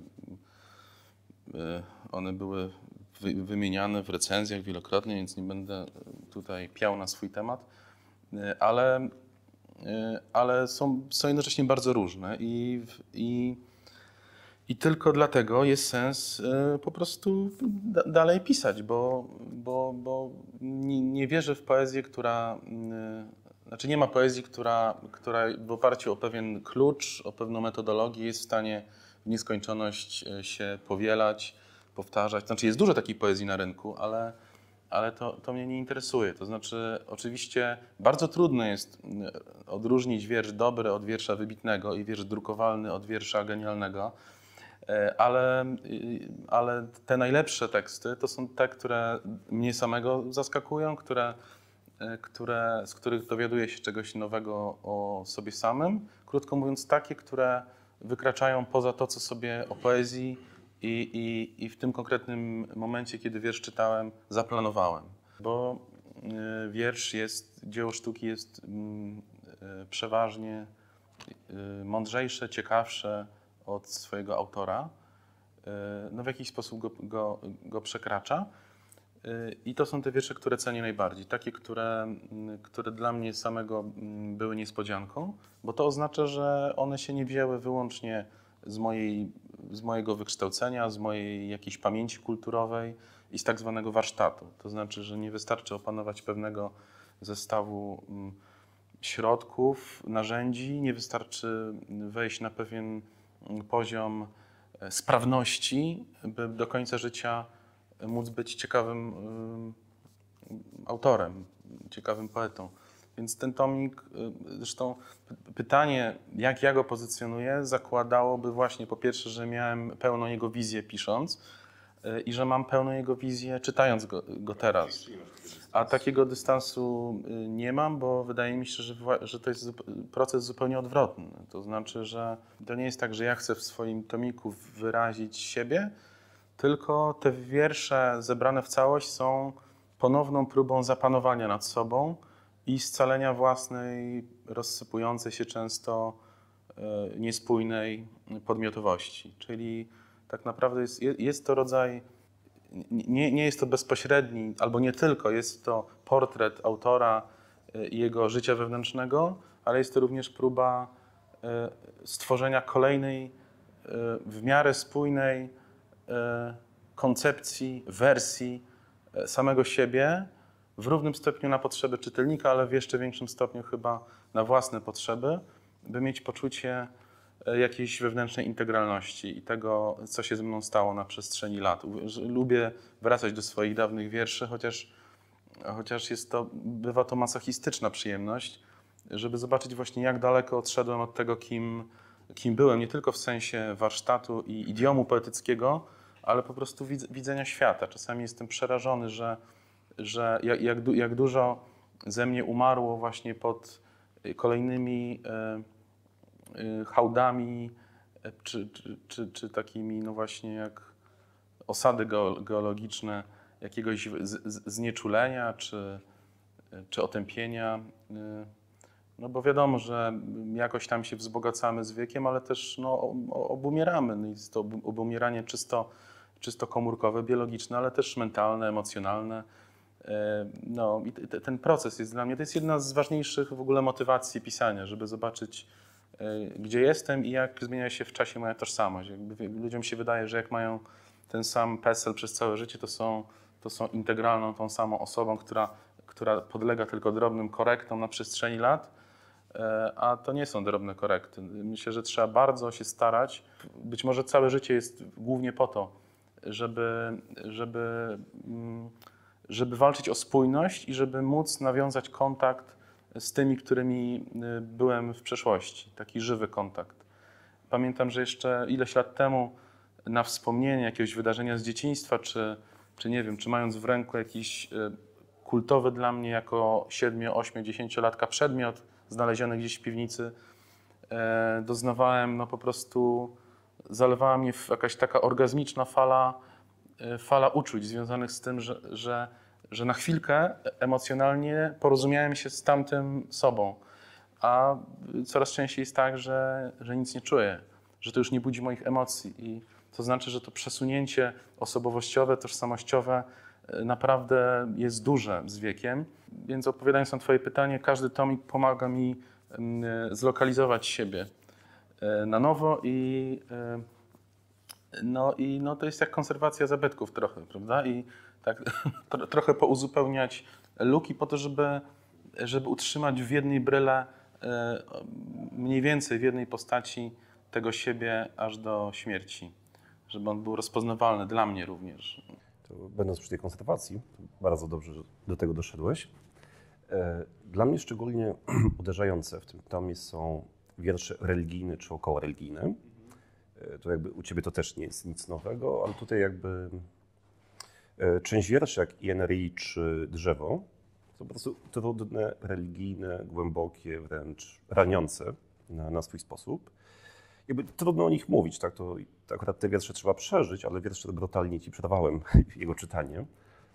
E, one były wymieniane w recenzjach wielokrotnie, więc nie będę tutaj piał na swój temat, ale, ale są, są jednocześnie bardzo różne i, i i tylko dlatego jest sens y, po prostu dalej pisać, bo, bo, bo nie, nie wierzę w poezję, która. Y, znaczy, nie ma poezji, która, która w oparciu o pewien klucz, o pewną metodologię jest w stanie w nieskończoność y, się powielać, powtarzać. Znaczy, jest dużo takiej poezji na rynku, ale, ale to, to mnie nie interesuje. To znaczy, oczywiście bardzo trudno jest odróżnić wiersz dobry od wiersza wybitnego i wiersz drukowalny od wiersza genialnego E, ale, ale te najlepsze teksty to są te, które mnie samego zaskakują, które, e, które, z których dowiaduję się czegoś nowego o sobie samym. Krótko mówiąc, takie, które wykraczają poza to, co sobie o poezji i, i, i w tym konkretnym momencie, kiedy wiersz czytałem, zaplanowałem. Bo e, wiersz jest, dzieło sztuki jest mm, przeważnie mądrzejsze, ciekawsze, od swojego autora, e, no w jakiś sposób go, go, go przekracza. E, I to są te wiersze, które cenię najbardziej. Takie, które, mm, które dla mnie samego mm, były niespodzianką, bo to oznacza, że one się nie wzięły wyłącznie z, mojej, z mojego wykształcenia, z mojej jakiejś pamięci kulturowej i z tak zwanego warsztatu. To znaczy, że nie wystarczy opanować pewnego zestawu mm, środków, narzędzi, nie wystarczy wejść na pewien poziom e, sprawności, by do końca życia móc być ciekawym autorem, ciekawym poetą. Więc ten tomik, e, zresztą pytanie, jak ja go pozycjonuję, zakładałoby właśnie po pierwsze, że miałem pełną jego wizję pisząc, Y, i że mam pełną jego wizję, czytając go, go teraz. A takiego dystansu y, nie mam, bo wydaje mi się, że, że to jest proces zupełnie odwrotny. To znaczy, że to nie jest tak, że ja chcę w swoim tomiku wyrazić siebie, tylko te wiersze zebrane w całość są ponowną próbą zapanowania nad sobą i scalenia własnej, rozsypującej się często y, niespójnej podmiotowości. Czyli tak naprawdę jest, jest to rodzaj, nie, nie jest to bezpośredni, albo nie tylko, jest to portret autora e, i jego życia wewnętrznego, ale jest to również próba e, stworzenia kolejnej, e, w miarę spójnej koncepcji, wersji samego siebie, w równym stopniu na potrzeby czytelnika, ale w jeszcze większym stopniu chyba na własne potrzeby, by mieć poczucie E, jakiejś wewnętrznej integralności i tego, co się ze mną stało na przestrzeni lat. Lubię wracać do swoich dawnych wierszy, chociaż, chociaż jest to, bywa to masochistyczna przyjemność, żeby zobaczyć właśnie, jak daleko odszedłem od tego, kim, kim byłem, nie tylko w sensie warsztatu i idiomu poetyckiego, ale po prostu widzenia świata. Czasami jestem przerażony, że, że jak, jak, jak dużo ze mnie umarło właśnie pod kolejnymi. Yy, Y, hałdami e, czy, czy, czy, czy takimi, no właśnie jak osady geologiczne jakiegoś znieczulenia czy, e, czy otępienia. Y, no bo wiadomo, że jakoś tam się wzbogacamy z wiekiem, ale też no, obumieramy. No jest to obumieranie czysto, czysto komórkowe, biologiczne, ale też mentalne, emocjonalne. E, no i ten proces jest dla mnie, to jest jedna z ważniejszych w ogóle motywacji pisania, żeby zobaczyć, E, gdzie jestem i jak zmienia się w czasie moja tożsamość. Jakby ludziom się wydaje, że jak mają ten sam PESEL przez całe życie, to są, to są integralną tą samą osobą, która, która podlega tylko drobnym korektom na przestrzeni lat, e, a to nie są drobne korekty. Myślę, że trzeba bardzo się starać. Być może całe życie jest głównie po to, żeby, żeby, mm, żeby walczyć o spójność i żeby móc nawiązać kontakt z tymi, którymi y, byłem w przeszłości. Taki żywy kontakt. Pamiętam, że jeszcze ileś lat temu na wspomnienie jakiegoś wydarzenia z dzieciństwa, czy, czy nie wiem, czy mając w ręku jakiś y, kultowy dla mnie jako 7, 8, 10 latka przedmiot znaleziony gdzieś w piwnicy, e, doznawałem no po prostu, zalewała mnie jakaś taka orgazmiczna fala, e, fala uczuć związanych z tym, że, że że na chwilkę emocjonalnie porozumiałem się z tamtym sobą, a coraz częściej jest tak, że, że nic nie czuję, że to już nie budzi moich emocji i to znaczy, że to przesunięcie osobowościowe, tożsamościowe e, naprawdę jest duże z wiekiem. Więc odpowiadając na Twoje pytanie, każdy tomik pomaga mi zlokalizować siebie e, na nowo i e, no, i no to jest jak konserwacja zabytków trochę, prawda? I tak, trochę pouzupełniać luki po to, żeby, żeby utrzymać w jednej bryle e, mniej więcej w jednej postaci tego siebie aż do śmierci, żeby on był rozpoznawalny dla mnie również. To będąc przy tej konserwacji, bardzo dobrze, że do tego doszedłeś. E, dla mnie szczególnie uderzające w tym tomie są wiersze religijne czy około religijne. E, to jakby u ciebie to też nie jest nic nowego, ale tutaj jakby E, część wierszy jak INRI czy Drzewo są po prostu trudne, religijne, głębokie, wręcz raniące na, na swój sposób. Jakby trudno o nich mówić, tak? To, to akurat te wiersze trzeba przeżyć, ale wiersze brutalnie ci przerwałem jego czytanie.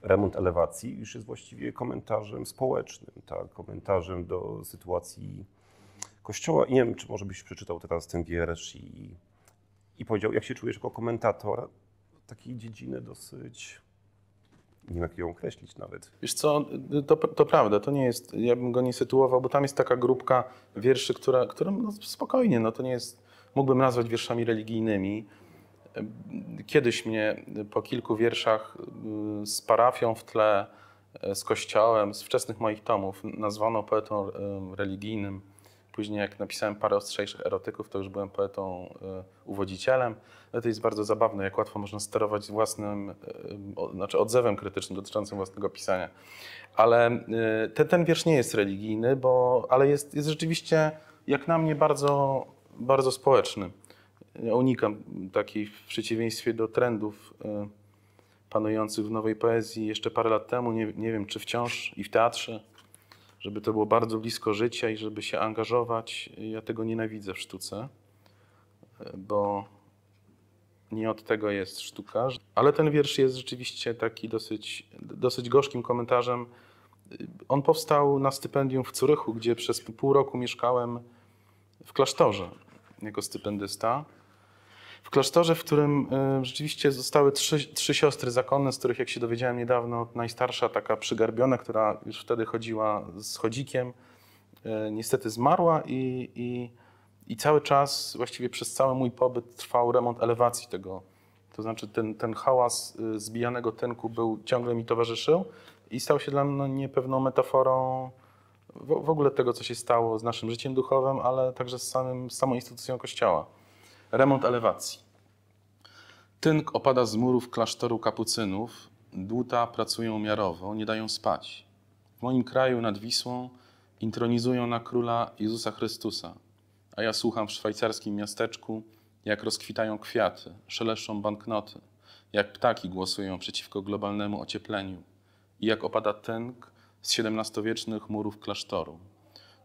Remont elewacji już jest właściwie komentarzem społecznym, tak? komentarzem do sytuacji kościoła. I nie wiem, czy może byś przeczytał teraz ten wiersz i, i powiedział, jak się czujesz jako komentator takiej dziedziny dosyć nie wiem jak ją określić nawet. Wiesz co, to, to prawda, to nie jest, ja bym go nie sytuował, bo tam jest taka grupka wierszy, która, która no spokojnie, no to nie jest, mógłbym nazwać wierszami religijnymi. Kiedyś mnie po kilku wierszach y, z parafią w tle, y, z kościołem, z wczesnych moich tomów nazwano poetą y, religijnym. Później jak napisałem parę ostrzejszych erotyków, to już byłem poetą e, uwodzicielem. Ale to jest bardzo zabawne, jak łatwo można sterować własnym, e, znaczy odzewem krytycznym dotyczącym własnego pisania. Ale e, ten, ten wiersz nie jest religijny, bo, ale jest, jest rzeczywiście, jak na mnie, bardzo, bardzo społeczny. unikam takiej, w przeciwieństwie do trendów panujących w nowej poezji jeszcze parę lat temu, nie, nie wiem czy wciąż i w teatrze, żeby to było bardzo blisko życia i żeby się angażować. Ja tego nienawidzę w sztuce, bo nie od tego jest sztuka. Ale ten wiersz jest rzeczywiście taki dosyć, dosyć gorzkim komentarzem. On powstał na stypendium w Curychu, gdzie przez pół roku mieszkałem w klasztorze jako stypendysta w klasztorze, w którym e, rzeczywiście zostały trzy, trzy siostry zakonne, z których, jak się dowiedziałem niedawno, najstarsza, taka przygarbiona, która już wtedy chodziła z chodzikiem, e, niestety zmarła i, i, i cały czas, właściwie przez cały mój pobyt trwał remont elewacji tego. To znaczy ten, ten hałas e, zbijanego tynku był, ciągle mi towarzyszył i stał się dla mnie pewną metaforą w, w ogóle tego, co się stało z naszym życiem duchowym, ale także z, samym, z samą instytucją Kościoła remont elewacji. Tynk opada z murów klasztoru kapucynów, dłuta pracują miarowo, nie dają spać. W moim kraju nad Wisłą intronizują na króla Jezusa Chrystusa, a ja słucham w szwajcarskim miasteczku, jak rozkwitają kwiaty, szeleszczą banknoty, jak ptaki głosują przeciwko globalnemu ociepleniu i jak opada tynk z XVII-wiecznych murów klasztoru.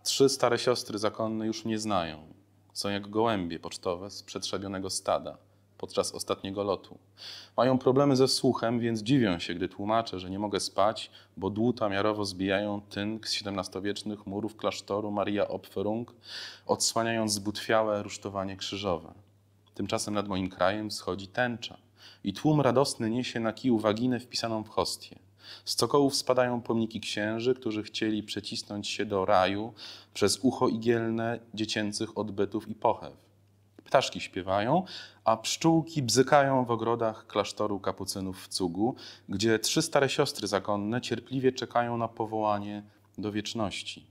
Trzy stare siostry zakonne już mnie znają są jak gołębie pocztowe z przetrzebionego stada podczas ostatniego lotu. Mają problemy ze słuchem, więc dziwią się, gdy tłumaczę, że nie mogę spać, bo dłuta miarowo zbijają tynk z XVII-wiecznych murów klasztoru Maria Opferung, odsłaniając zbutwiałe rusztowanie krzyżowe. Tymczasem nad moim krajem schodzi tęcza i tłum radosny niesie na kiju waginę wpisaną w hostię. Z cokołów spadają pomniki księży, którzy chcieli przecisnąć się do raju przez ucho igielne dziecięcych odbytów i pochew. Ptaszki śpiewają, a pszczółki bzykają w ogrodach klasztoru kapucynów w Cugu, gdzie trzy stare siostry zakonne cierpliwie czekają na powołanie do wieczności.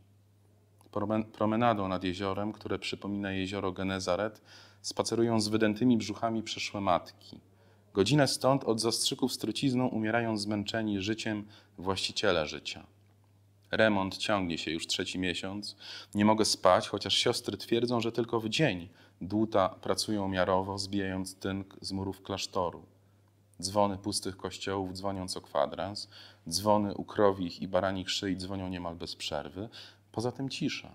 Promenadą nad jeziorem, które przypomina jezioro Genezaret, spacerują z wydętymi brzuchami przyszłe matki – Godzinę stąd od zastrzyków z trucizną umierają zmęczeni życiem właściciela życia. Remont ciągnie się już trzeci miesiąc. Nie mogę spać, chociaż siostry twierdzą, że tylko w dzień dłuta pracują miarowo, zbijając tynk z murów klasztoru. Dzwony pustych kościołów dzwonią co kwadrans, dzwony u krowich i baranich szyi dzwonią niemal bez przerwy. Poza tym cisza.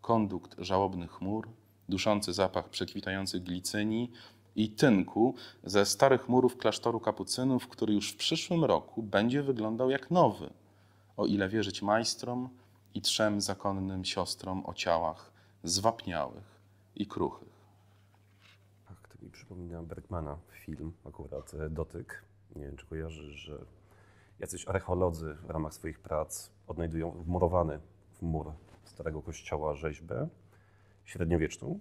Kondukt żałobnych chmur, duszący zapach przekwitających glicynii, i tynku ze starych murów klasztoru kapucynów, który już w przyszłym roku będzie wyglądał jak nowy, o ile wierzyć majstrom i trzem zakonnym siostrom o ciałach zwapniałych i kruchych. Ach, to mi przypomina Bergmana film, akurat e, Dotyk. Nie wiem, czy kojarzysz, że jacyś archeolodzy w ramach swoich prac odnajdują wmurowany w mur starego kościoła rzeźbę średniowieczną,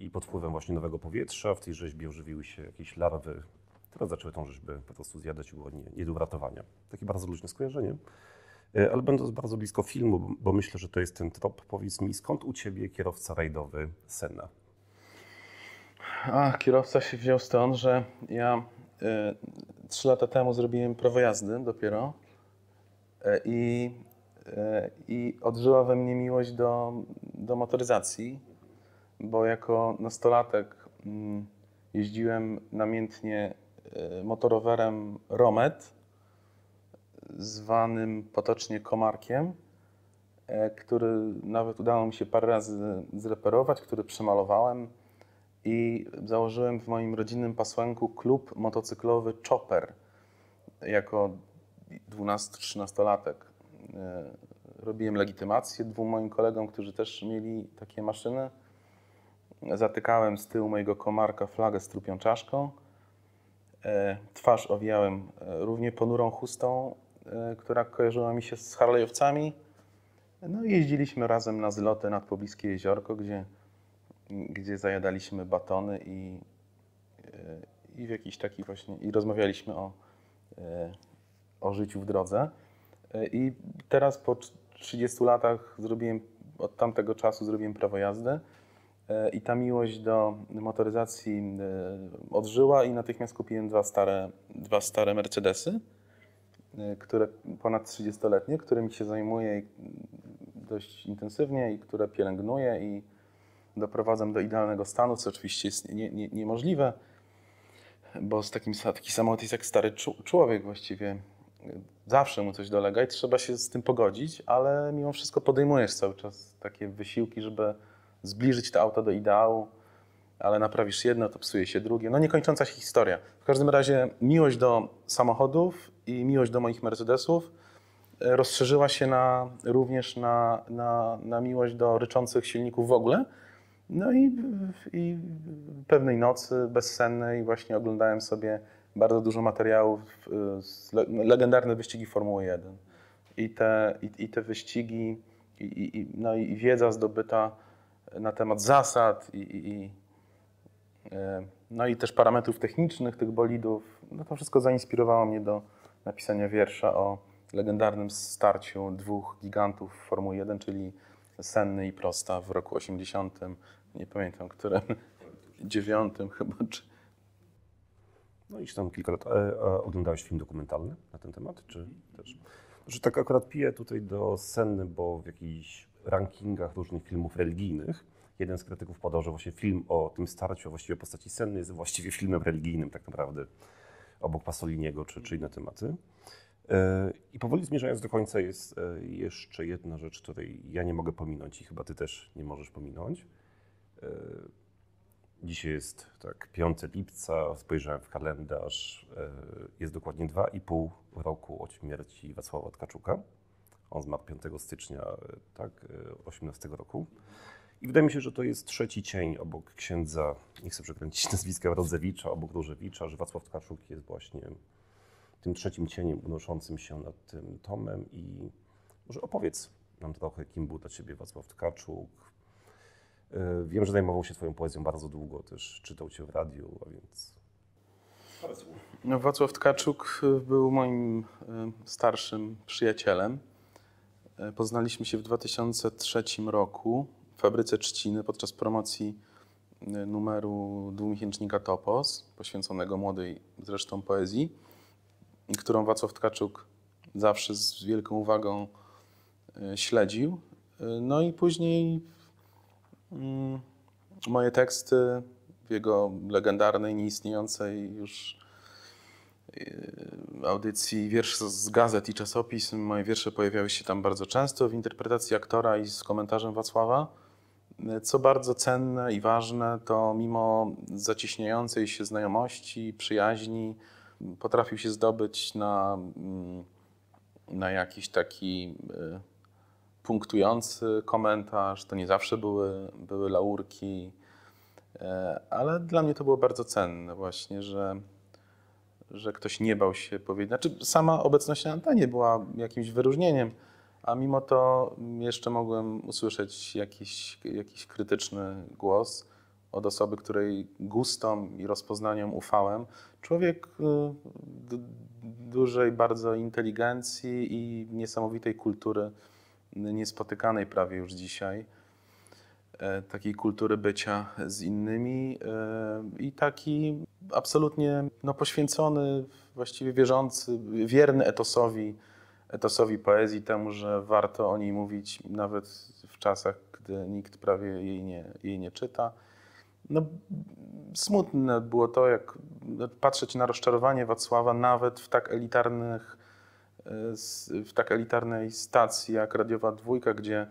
i pod wpływem właśnie nowego powietrza w tej rzeźbie ożywiły się jakieś larwy, które zaczęły tą rzeźbę po prostu zjadać i było nie, nie do uratowania. Takie bardzo luźne skojarzenie. E, ale będąc bardzo blisko filmu, bo myślę, że to jest ten trop, powiedz mi, skąd u ciebie kierowca rajdowy Sena? A, kierowca się wziął stąd, że ja e, trzy lata temu zrobiłem prawo jazdy dopiero e, i, i odżyła we mnie miłość do, do motoryzacji bo jako nastolatek mm, jeździłem namiętnie e, motorowerem Romet, zwanym potocznie Komarkiem, e, który nawet udało mi się parę razy zreperować, który przemalowałem i założyłem w moim rodzinnym pasłanku klub motocyklowy Chopper jako 12-13-latek. E, robiłem legitymację dwóm moim kolegom, którzy też mieli takie maszyny Zatykałem z tyłu mojego komarka flagę z trupią czaszką. E, twarz owijałem e, równie ponurą chustą, e, która kojarzyła mi się z harlejowcami. No jeździliśmy razem na zloty nad pobliskie jeziorko, gdzie, gdzie zajadaliśmy batony i, i w jakiś taki właśnie, i rozmawialiśmy o, o życiu w drodze. I teraz po 30 latach zrobiłem, od tamtego czasu zrobiłem prawo jazdy. E, i ta miłość do motoryzacji e, odżyła i natychmiast kupiłem dwa stare, dwa stare Mercedesy, e, które ponad 30-letnie, którymi się zajmuję dość intensywnie i które pielęgnuję i doprowadzam do idealnego stanu, co oczywiście jest nie, nie, niemożliwe, bo z takim, taki samolot jest jak stary człowiek właściwie. Zawsze mu coś dolega i trzeba się z tym pogodzić, ale mimo wszystko podejmujesz cały czas takie wysiłki, żeby zbliżyć to auto do ideału, ale naprawisz jedno, to psuje się drugie. No niekończąca się historia. W każdym razie miłość do samochodów i miłość do moich Mercedesów e, rozszerzyła się na, również na, na, na miłość do ryczących silników w ogóle. No i, i pewnej nocy bezsennej właśnie oglądałem sobie bardzo dużo materiałów, e, legendarne wyścigi Formuły 1. I te, i, i te wyścigi, i, i, no i wiedza zdobyta na temat zasad i, i, e, no i też parametrów technicznych tych bolidów. No to wszystko zainspirowało mnie do napisania wiersza o legendarnym starciu dwóch gigantów Formuły 1, czyli Senny i Prosta w roku 80. Nie pamiętam, którym. Dziewiątym chyba, czy, no i tam kilka lat. E, a oglądałeś film dokumentalny na ten temat, czy też? Że tak akurat piję tutaj do Senny, bo w jakiejś rankingach różnych filmów religijnych. Jeden z krytyków podał, że właśnie film o tym starciu, o właściwie postaci sennej jest właściwie filmem religijnym tak naprawdę, obok Pasoliniego czy, czy inne tematy. E, I powoli zmierzając do końca jest e, jeszcze jedna rzecz, której ja nie mogę pominąć i chyba ty też nie możesz pominąć. E, dzisiaj jest tak 5 lipca, spojrzałem w kalendarz, jest dokładnie 2,5 roku od śmierci Wacława Tkaczuka. On zmarł 5 stycznia e, tak, 18 e, roku. I wydaje mi się, że to jest trzeci cień obok księdza, nie chcę przekręcić nazwiska, Rodzewicza, obok Różewicza, że Wacław Tkaczuk jest właśnie tym trzecim cieniem unoszącym się nad tym tomem. I może opowiedz nam trochę, kim był dla ciebie Wacław Tkaczuk. E, wiem, że zajmował się twoją poezją bardzo długo, też czytał cię w radiu, a więc... No, Wacław Tkaczuk był moim starszym przyjacielem. E, poznaliśmy się w 2003 roku w fabryce Trzciny podczas promocji e, numeru dwumiesięcznika Topos, poświęconego młodej zresztą poezji, którą Wacław Tkaczuk zawsze z wielką uwagą e, śledził. No i później mm, moje teksty w jego legendarnej, nieistniejącej już Y, audycji wiersz z gazet i czasopism. Moje wiersze pojawiały się tam bardzo często w interpretacji aktora i z komentarzem Wacława. Y, co bardzo cenne i ważne, to mimo zacieśniającej się znajomości, przyjaźni, potrafił się zdobyć na, mm, na jakiś taki y, punktujący komentarz. To nie zawsze były, były laurki, ale dla mnie to było bardzo cenne, właśnie, że że ktoś nie bał się powiedzieć. Znaczy, sama obecność na antenie była jakimś wyróżnieniem, a mimo to jeszcze mogłem usłyszeć jakiś, jakiś krytyczny głos od osoby, której gustom i rozpoznaniom ufałem. Człowiek y, dużej bardzo inteligencji i niesamowitej kultury, niespotykanej prawie już dzisiaj. E, takiej kultury bycia z innymi e, i taki absolutnie no, poświęcony, właściwie wierzący, wierny etosowi, etosowi poezji, temu, że warto o niej mówić nawet w czasach, gdy nikt prawie jej nie, jej nie czyta. No, smutne było to, jak patrzeć na rozczarowanie Wacława nawet w tak elitarnych, e, w tak elitarnej stacji jak Radiowa Dwójka, gdzie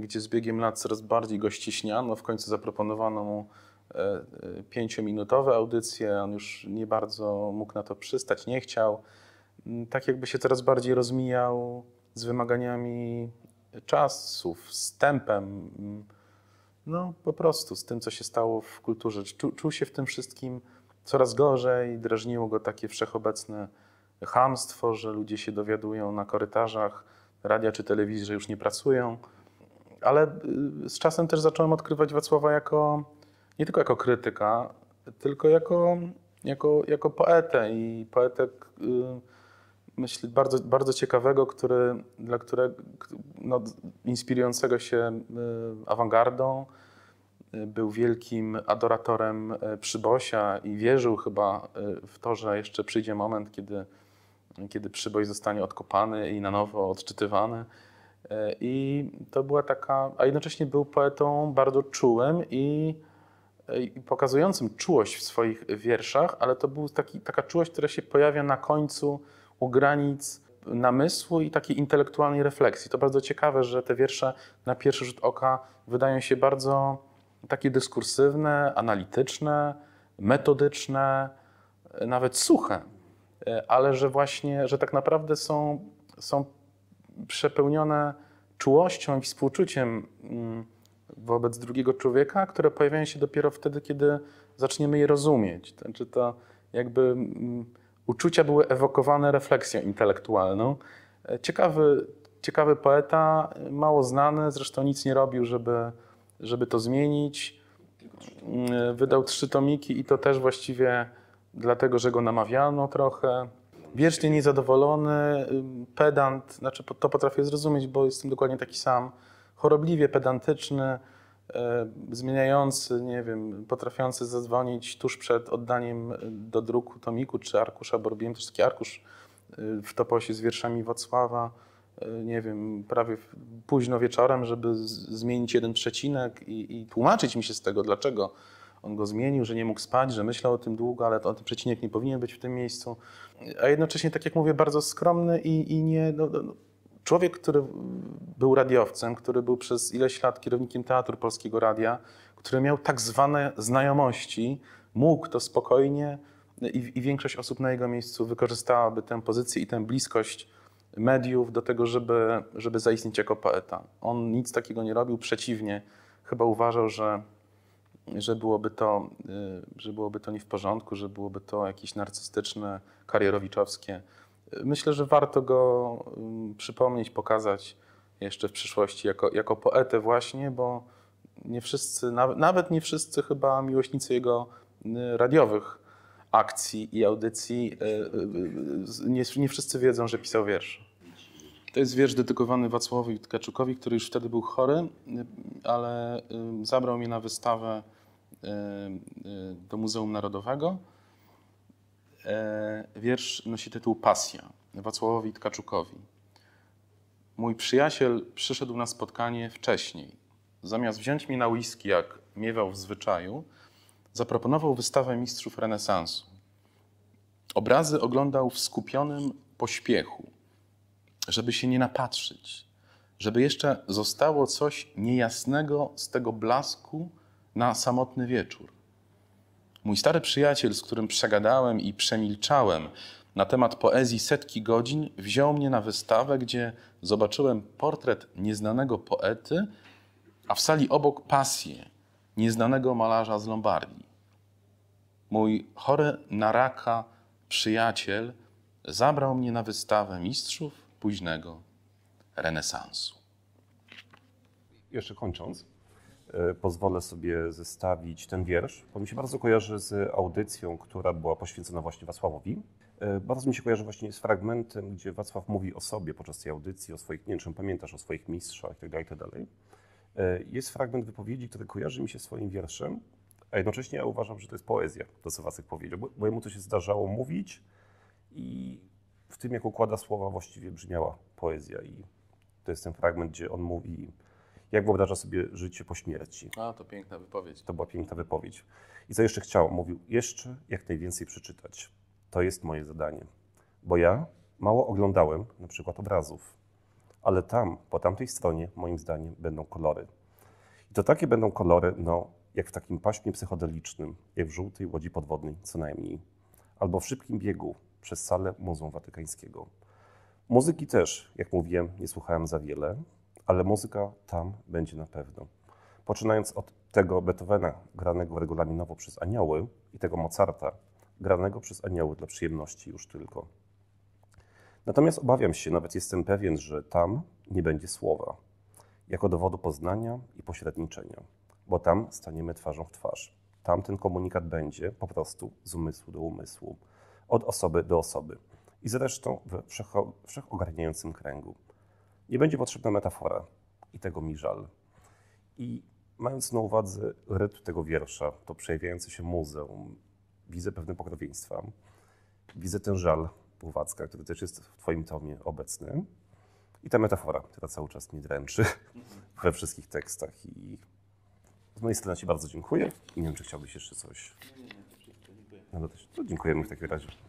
gdzie z biegiem lat coraz bardziej go ściśniano. W końcu zaproponowano mu e, e, pięciominutowe audycje. On już nie bardzo mógł na to przystać, nie chciał. Mm, tak jakby się coraz bardziej rozmijał z wymaganiami czasów, z tempem, mm, no po prostu z tym, co się stało w kulturze. Czu, czuł się w tym wszystkim coraz gorzej, drażniło go takie wszechobecne hamstwo, że ludzie się dowiadują na korytarzach, radia czy telewizji, że już nie pracują ale y, z czasem też zacząłem odkrywać Wacława jako, nie tylko jako krytyka, tylko jako, jako, jako poetę i poetę y, myślę, bardzo, bardzo ciekawego, który, dla którego, no, inspirującego się y, awangardą, był wielkim adoratorem Przybosia i wierzył chyba w to, że jeszcze przyjdzie moment, kiedy, kiedy Przyboś zostanie odkopany i na nowo odczytywany. I to była taka, a jednocześnie był poetą bardzo czułym i, i pokazującym czułość w swoich wierszach, ale to była taka czułość, która się pojawia na końcu u granic namysłu i takiej intelektualnej refleksji. To bardzo ciekawe, że te wiersze na pierwszy rzut oka wydają się bardzo takie dyskursywne, analityczne, metodyczne, nawet suche, e, ale że właśnie, że tak naprawdę są, są przepełnione czułością i współczuciem mm, wobec drugiego człowieka, które pojawiają się dopiero wtedy, kiedy zaczniemy je rozumieć. znaczy to jakby mm, uczucia były ewokowane refleksją intelektualną. E, ciekawy, ciekawy poeta, mało znany, zresztą nic nie robił, żeby, żeby to zmienić. Mm, wydał trzy tomiki i to też właściwie dlatego, że go namawiano trochę. Wiecznie niezadowolony, pedant, znaczy to potrafię zrozumieć, bo jestem dokładnie taki sam. Chorobliwie pedantyczny, e, zmieniający, nie wiem, potrafiący zadzwonić tuż przed oddaniem e, do druku tomiku czy arkusza, bo robiłem też taki arkusz e, w Toposie z wierszami Wacława, nie wiem, prawie późno wieczorem, żeby zmienić jeden przecinek i, i tłumaczyć mi się z tego, dlaczego on go zmienił, że nie mógł spać, że myślał o tym długo, ale to, ten przecinek nie powinien być w tym miejscu. A jednocześnie, tak jak mówię, bardzo skromny i, i nie. No, no, no, człowiek, który był radiowcem, który był przez ileś lat kierownikiem Teatru Polskiego Radia, który miał tak zwane znajomości, mógł to spokojnie i, i większość osób na jego miejscu wykorzystałaby tę pozycję i tę bliskość mediów do tego, żeby, żeby zaistnieć jako poeta. On nic takiego nie robił, przeciwnie, chyba uważał, że że byłoby to, y, że byłoby to nie w porządku, że byłoby to jakieś narcystyczne, karierowiczowskie. Y, myślę, że warto go mm, przypomnieć, pokazać jeszcze w przyszłości jako, jako poetę właśnie, bo nie wszyscy, nawet nie wszyscy chyba miłośnicy jego y, radiowych akcji i audycji, nie, nie wszyscy wiedzą, że pisał wiersze. To jest wiersz dedykowany Wacławowi Tkaczukowi, który już wtedy był chory, ale zabrał mnie na wystawę Y, y, do Muzeum Narodowego. E, wiersz nosi tytuł Pasja Wacławowi Tkaczukowi. Mój przyjaciel przyszedł na spotkanie wcześniej. Zamiast wziąć mnie na whisky, jak miewał w zwyczaju, zaproponował wystawę mistrzów renesansu. Obrazy oglądał w skupionym pośpiechu, żeby się nie napatrzyć, żeby jeszcze zostało coś niejasnego z tego blasku, na samotny wieczór. Mój stary przyjaciel, z którym przegadałem i przemilczałem na temat poezji setki godzin, wziął mnie na wystawę, gdzie zobaczyłem portret nieznanego poety, a w sali obok pasję nieznanego malarza z Lombardii. Mój chory na raka przyjaciel zabrał mnie na wystawę mistrzów późnego renesansu. Jeszcze kończąc, E, pozwolę sobie zestawić ten wiersz, bo mi się bardzo kojarzy z audycją, która była poświęcona właśnie Wacławowi. E, bardzo mi się kojarzy właśnie z fragmentem, gdzie Wacław mówi o sobie podczas tej audycji, o swoich, nie wiem, czym pamiętasz, o swoich mistrzach itd., tak itd. Tak e, jest fragment wypowiedzi, który kojarzy mi się swoim wierszem, a jednocześnie ja uważam, że to jest poezja, to co Wacek powiedział, bo, bo jemu to się zdarzało mówić i w tym, jak układa słowa, właściwie brzmiała poezja i to jest ten fragment, gdzie on mówi jak wyobraża sobie życie po śmierci. A, to piękna wypowiedź. To była piękna wypowiedź. I co jeszcze chciał? Mówił, jeszcze jak najwięcej przeczytać. To jest moje zadanie. Bo ja mało oglądałem na przykład obrazów, ale tam, po tamtej stronie, moim zdaniem, będą kolory. I to takie będą kolory, no, jak w takim paśmie psychodelicznym, jak w żółtej łodzi podwodnej co najmniej, albo w szybkim biegu przez salę Muzeum Watykańskiego. Muzyki też, jak mówiłem, nie słuchałem za wiele, ale muzyka tam będzie na pewno. Poczynając od tego Beethovena, granego regulaminowo przez anioły, i tego Mozarta, granego przez anioły dla przyjemności już tylko. Natomiast obawiam się, nawet jestem pewien, że tam nie będzie słowa, jako dowodu poznania i pośredniczenia, bo tam staniemy twarzą w twarz. Tam ten komunikat będzie po prostu z umysłu do umysłu, od osoby do osoby i zresztą we wszechogarniającym kręgu. Nie będzie potrzebna metafora i tego mi żal. I mając na uwadze rytm tego wiersza, to przejawiające się muzeum, widzę pewne pokrowieństwa, widzę ten żal Płowacka, który też jest w Twoim tomie obecny i ta metafora, która cały czas mnie dręczy we wszystkich tekstach i z mojej strony Ci bardzo dziękuję i nie wiem, czy chciałbyś jeszcze coś. No to dziękujemy w takim razie.